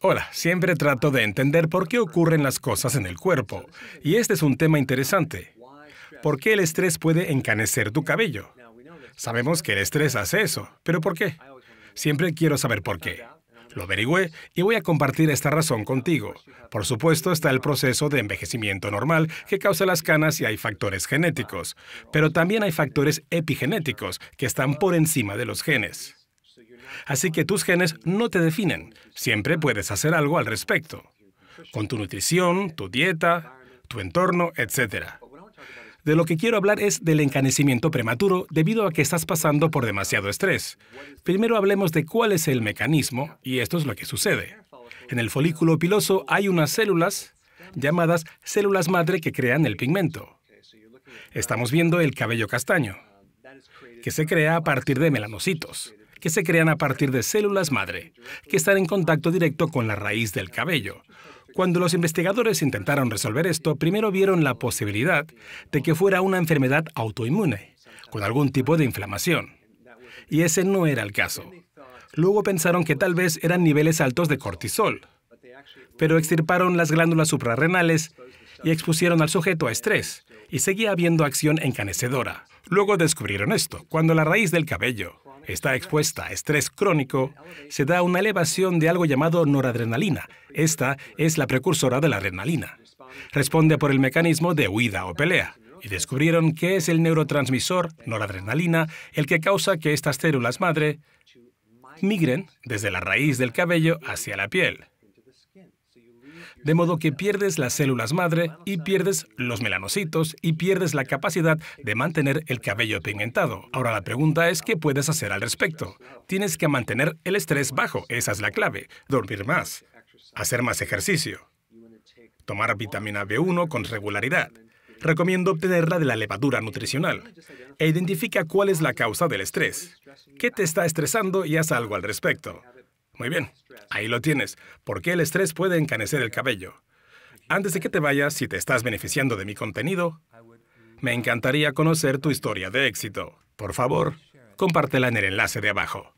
Hola, siempre trato de entender por qué ocurren las cosas en el cuerpo. Y este es un tema interesante. ¿Por qué el estrés puede encanecer tu cabello? Sabemos que el estrés hace eso, pero ¿por qué? Siempre quiero saber por qué. Lo averigüé y voy a compartir esta razón contigo. Por supuesto está el proceso de envejecimiento normal que causa las canas y hay factores genéticos, pero también hay factores epigenéticos que están por encima de los genes. Así que tus genes no te definen. Siempre puedes hacer algo al respecto. Con tu nutrición, tu dieta, tu entorno, etc. De lo que quiero hablar es del encanecimiento prematuro debido a que estás pasando por demasiado estrés. Primero hablemos de cuál es el mecanismo, y esto es lo que sucede. En el folículo piloso hay unas células llamadas células madre que crean el pigmento. Estamos viendo el cabello castaño, que se crea a partir de melanocitos que se crean a partir de células madre, que están en contacto directo con la raíz del cabello. Cuando los investigadores intentaron resolver esto, primero vieron la posibilidad de que fuera una enfermedad autoinmune, con algún tipo de inflamación. Y ese no era el caso. Luego pensaron que tal vez eran niveles altos de cortisol, pero extirparon las glándulas suprarrenales y expusieron al sujeto a estrés, y seguía habiendo acción encanecedora. Luego descubrieron esto, cuando la raíz del cabello está expuesta a estrés crónico, se da una elevación de algo llamado noradrenalina. Esta es la precursora de la adrenalina. Responde por el mecanismo de huida o pelea. Y descubrieron que es el neurotransmisor noradrenalina el que causa que estas células madre migren desde la raíz del cabello hacia la piel. De modo que pierdes las células madre y pierdes los melanocitos y pierdes la capacidad de mantener el cabello pigmentado. Ahora la pregunta es qué puedes hacer al respecto. Tienes que mantener el estrés bajo, esa es la clave. Dormir más, hacer más ejercicio, tomar vitamina B1 con regularidad. Recomiendo obtenerla de la levadura nutricional e identifica cuál es la causa del estrés. ¿Qué te está estresando y haz algo al respecto? Muy bien, ahí lo tienes. ¿Por qué el estrés puede encanecer el cabello? Antes de que te vayas, si te estás beneficiando de mi contenido, me encantaría conocer tu historia de éxito. Por favor, compártela en el enlace de abajo.